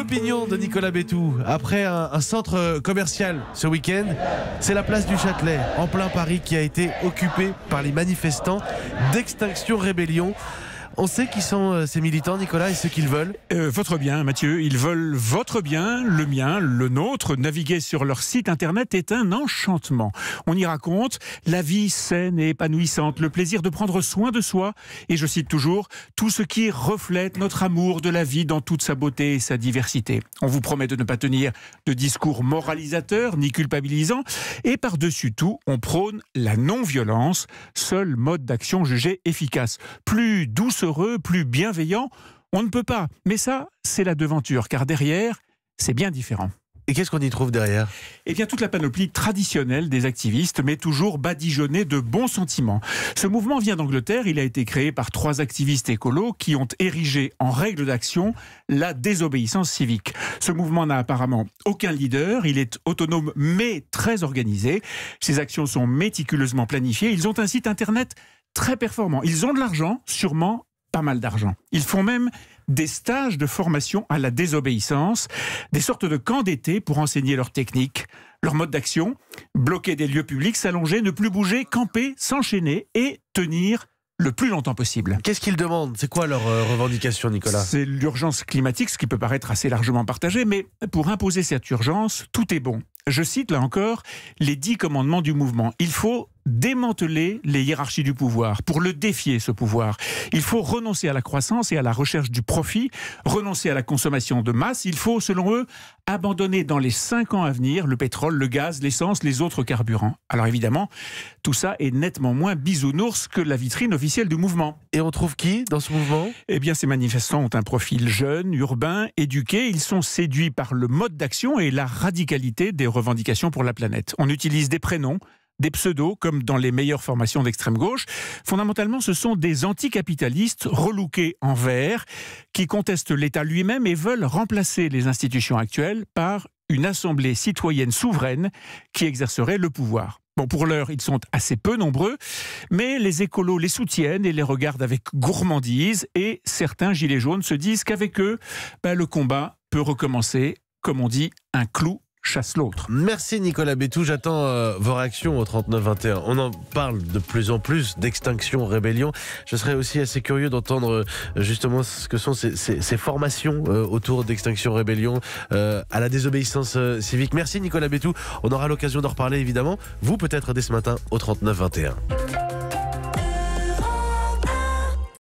L'opinion de Nicolas Bétou, après un, un centre commercial ce week-end, c'est la place du Châtelet, en plein Paris, qui a été occupée par les manifestants d'Extinction Rébellion. On sait qui sont euh, ces militants, Nicolas, et ce qu'ils veulent euh, Votre bien, Mathieu. Ils veulent votre bien, le mien, le nôtre. Naviguer sur leur site internet est un enchantement. On y raconte la vie saine et épanouissante, le plaisir de prendre soin de soi, et je cite toujours, tout ce qui reflète notre amour de la vie dans toute sa beauté et sa diversité. On vous promet de ne pas tenir de discours moralisateurs ni culpabilisants et par-dessus tout, on prône la non-violence, seul mode d'action jugé efficace. Plus douce plus heureux, plus bienveillant. On ne peut pas. Mais ça, c'est la devanture, car derrière, c'est bien différent. Et qu'est-ce qu'on y trouve derrière Eh bien, toute la panoplie traditionnelle des activistes, mais toujours badigeonnée de bons sentiments. Ce mouvement vient d'Angleterre. Il a été créé par trois activistes écolos qui ont érigé en règle d'action la désobéissance civique. Ce mouvement n'a apparemment aucun leader. Il est autonome, mais très organisé. Ses actions sont méticuleusement planifiées. Ils ont un site internet très performant. Ils ont de l'argent, sûrement, pas mal d'argent. Ils font même des stages de formation à la désobéissance, des sortes de camps d'été pour enseigner leurs techniques, leur mode d'action, bloquer des lieux publics, s'allonger, ne plus bouger, camper, s'enchaîner et tenir le plus longtemps possible. Qu'est-ce qu'ils demandent C'est quoi leur euh, revendication, Nicolas C'est l'urgence climatique, ce qui peut paraître assez largement partagé, mais pour imposer cette urgence, tout est bon. Je cite là encore les dix commandements du mouvement. Il faut démanteler les hiérarchies du pouvoir, pour le défier, ce pouvoir. Il faut renoncer à la croissance et à la recherche du profit, renoncer à la consommation de masse. Il faut, selon eux, abandonner dans les cinq ans à venir le pétrole, le gaz, l'essence, les autres carburants. Alors évidemment, tout ça est nettement moins bisounours que la vitrine officielle du mouvement. Et on trouve qui dans ce mouvement Eh bien, ces manifestants ont un profil jeune, urbain, éduqué. Ils sont séduits par le mode d'action et la radicalité des revendications pour la planète. On utilise des prénoms, des pseudos comme dans les meilleures formations d'extrême gauche. Fondamentalement, ce sont des anticapitalistes relouqués en vert qui contestent l'État lui-même et veulent remplacer les institutions actuelles par une assemblée citoyenne souveraine qui exercerait le pouvoir. Bon, pour l'heure, ils sont assez peu nombreux, mais les écolos les soutiennent et les regardent avec gourmandise, et certains gilets jaunes se disent qu'avec eux, bah, le combat peut recommencer, comme on dit, un clou chasse l'autre. Merci Nicolas Bétou, j'attends euh, vos réactions au 39-21. On en parle de plus en plus d'extinction, rébellion. Je serais aussi assez curieux d'entendre euh, justement ce que sont ces, formations euh, autour d'extinction, rébellion, à la désobéissance civique. Merci Nicolas Bétou, on aura l'occasion d'en reparler évidemment, vous peut-être dès ce matin au 39-21.